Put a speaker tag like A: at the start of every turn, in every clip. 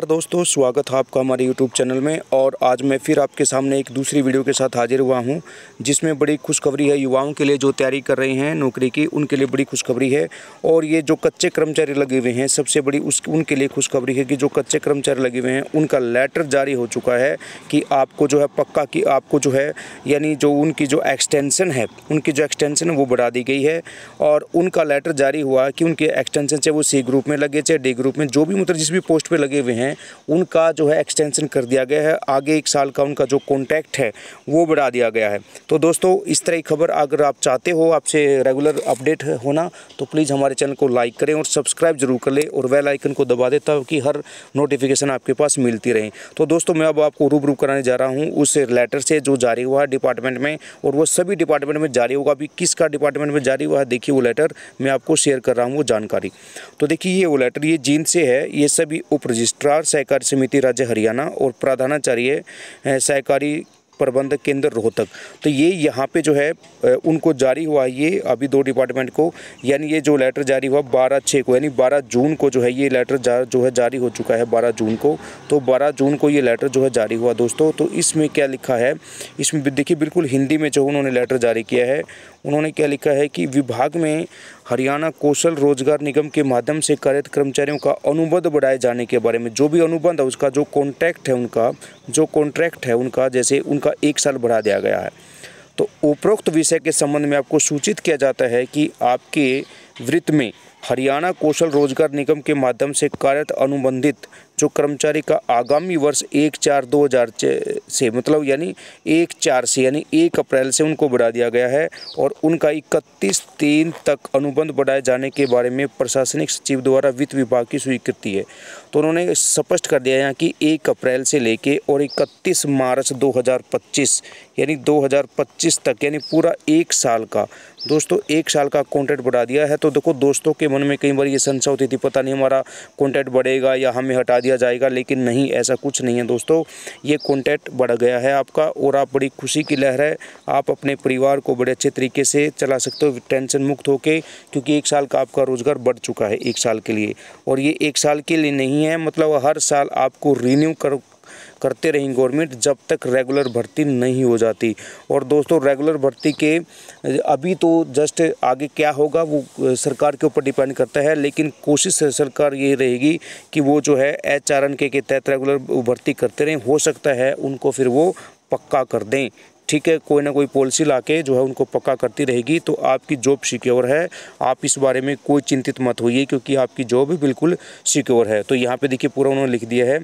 A: नमस्कार दोस्तों स्वागत है आपका हमारे YouTube चैनल में और आज मैं फिर आपके सामने एक दूसरी वीडियो के साथ हाजिर हुआ हूं जिसमें बड़ी खुशखबरी है युवाओं के लिए जो तैयारी कर रहे हैं नौकरी की उनके लिए बड़ी खुशखबरी है और ये जो कच्चे कर्मचारी लगे हुए हैं सबसे बड़ी उस उनके लिए खुशखबरी है कि जो कच्चे कर्मचारी लगे हुए हैं उनका लेटर जारी हो चुका है कि आपको जो है पक्का कि आपको जो है यानी जो उनकी जो एक्सटेंसन है उनकी जो एक्सटेंसन है वो बढ़ा दी गई है और उनका लेटर जारी हुआ कि उनके एक्सटेंसन चाहे वो सी ग्रुप में लगे चाहे डी ग्रुप में जो भी मतलब जिस भी पोस्ट पर लगे हुए हैं हैं उनका जो है एक्सटेंशन कर दिया गया है आगे एक साल का उनका जो कॉन्टैक्ट है वो बढ़ा दिया गया है तो दोस्तों इस तरह की खबर अगर आप चाहते हो आपसे रेगुलर अपडेट होना तो प्लीज़ हमारे चैनल को लाइक करें और सब्सक्राइब जरूर कर लें और वेल आइकन को दबा दें ताकि हर नोटिफिकेशन आपके पास मिलती रहे तो दोस्तों मैं अब आपको रूबरू कराने जा रहा हूँ उस लेटर से जो जारी हुआ है डिपार्टमेंट में और वो सभी डिपार्टमेंट में जारी होगा अभी किसका डिपार्टमेंट में जारी हुआ है देखिए वो लेटर मैं आपको शेयर कर रहा हूँ वो जानकारी तो देखिए ये वो लेटर ये जींद से है ये सभी उप सरदार सहकारी समिति राज्य हरियाणा और प्रधानाचार्य सहकारी प्रबंधक केंद्र रोहतक तो ये यहाँ पे जो है उनको जारी हुआ है ये अभी दो डिपार्टमेंट को यानी ये जो लेटर जारी हुआ बारह छः को यानी बारह जून को जो है ये लेटर जा, जो है जारी हो चुका है बारह जून को तो बारह जून को ये लेटर जो है जारी हुआ दोस्तों तो इसमें क्या लिखा है इसमें देखिए बिल्कुल हिंदी में जो उन्होंने लेटर जारी किया है उन्होंने क्या लिखा है कि विभाग में हरियाणा कौशल रोजगार निगम के माध्यम से कार्यरत कर्मचारियों का अनुबंध बढ़ाए जाने के बारे में जो भी अनुबंध है उसका जो कॉन्ट्रैक्ट है उनका जो कॉन्ट्रैक्ट है उनका जैसे उनका का एक साल बढ़ा दिया गया है तो उपरोक्त विषय के संबंध में आपको सूचित किया जाता है कि आपके वृत्त में हरियाणा कौशल रोजगार निगम के माध्यम से कार्यरत अनुबंधित जो कर्मचारी का आगामी वर्ष एक चार दो हज़ार से मतलब यानी एक चार से यानी एक अप्रैल से उनको बढ़ा दिया गया है और उनका इकतीस तीन तक अनुबंध बढ़ाए जाने के बारे में प्रशासनिक सचिव द्वारा वित्त विभाग की स्वीकृति है तो उन्होंने स्पष्ट कर दिया यहाँ कि एक अप्रैल से लेके और इकतीस मार्च दो यानी दो तक यानी पूरा एक साल का दोस्तों एक साल का कॉन्ट्रैक्ट बढ़ा दिया है तो देखो दोस्तों के मन में कई बार ये संशय होती थी पता नहीं हमारा कॉन्टैक्ट बढ़ेगा या हमें हटा दिया जाएगा लेकिन नहीं ऐसा कुछ नहीं है दोस्तों ये कॉन्टैक्ट बढ़ गया है आपका और आप बड़ी खुशी की लहर है आप अपने परिवार को बड़े अच्छे तरीके से चला सकते हो टेंशन मुक्त होकर क्योंकि एक साल का आपका रोज़गार बढ़ चुका है एक साल के लिए और ये एक साल के लिए नहीं है मतलब हर साल आपको रिन्यू कर करते रहें गवर्नमेंट जब तक रेगुलर भर्ती नहीं हो जाती और दोस्तों रेगुलर भर्ती के अभी तो जस्ट आगे क्या होगा वो सरकार के ऊपर डिपेंड करता है लेकिन कोशिश सरकार ये रहेगी कि वो जो है एच आर एन के, तहत रेगुलर भर्ती करते रहें हो सकता है उनको फिर वो पक्का कर दें ठीक है कोई ना कोई पॉलिसी ला के जो है उनको पक्का करती रहेगी तो आपकी जॉब सिक्योर है आप इस बारे में कोई चिंतित मत होइए क्योंकि आपकी जॉब बिल्कुल सिक्योर है तो यहाँ पे देखिए पूरा उन्होंने लिख दिया है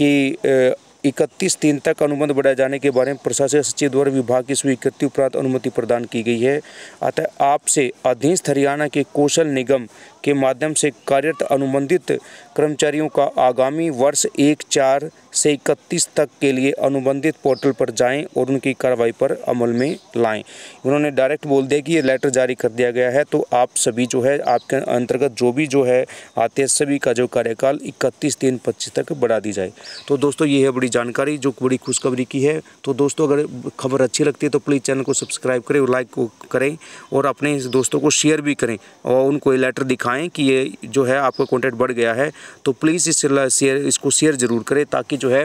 A: कि इकतीस तीन तक अनुबंध बढ़ाए जाने के बारे में प्रशासन सचिव द्वारा विभाग की स्वीकृति उपरांत अनुमति प्रदान की गई है अतः आपसे अधीनस्थ हरियाणा के कौशल निगम के माध्यम से कार्यरत अनुबंधित कर्मचारियों का आगामी वर्ष एक चार से इकतीस तक के लिए अनुबंधित पोर्टल पर जाएं और उनकी कार्रवाई पर अमल में लाएं उन्होंने डायरेक्ट बोल दिया कि ये लेटर जारी कर दिया गया है तो आप सभी जो है आपके अंतर्गत जो भी जो है आते सभी का जो कार्यकाल इकतीस तीन पच्चीस तक बढ़ा दी जाए तो दोस्तों ये है बड़ी जानकारी जो बड़ी खुशखबरी की है तो दोस्तों अगर खबर अच्छी लगती है तो प्लीज़ चैनल को सब्सक्राइब करें और लाइक करें और अपने दोस्तों को शेयर भी करें और उनको ये लेटर दिखाएँ कि ये जो है आपका कॉन्टैक्ट बढ़ गया है तो प्लीज़ इस शेयर इसको शेयर ज़रूर करें ताकि जो है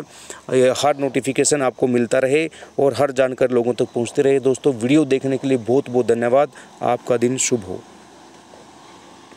A: हर नोटिफिकेशन आपको मिलता रहे और हर जानकारी लोगों तक पहुँचते रहे दोस्तों वीडियो देखने के लिए बहुत बहुत धन्यवाद आपका दिन शुभ हो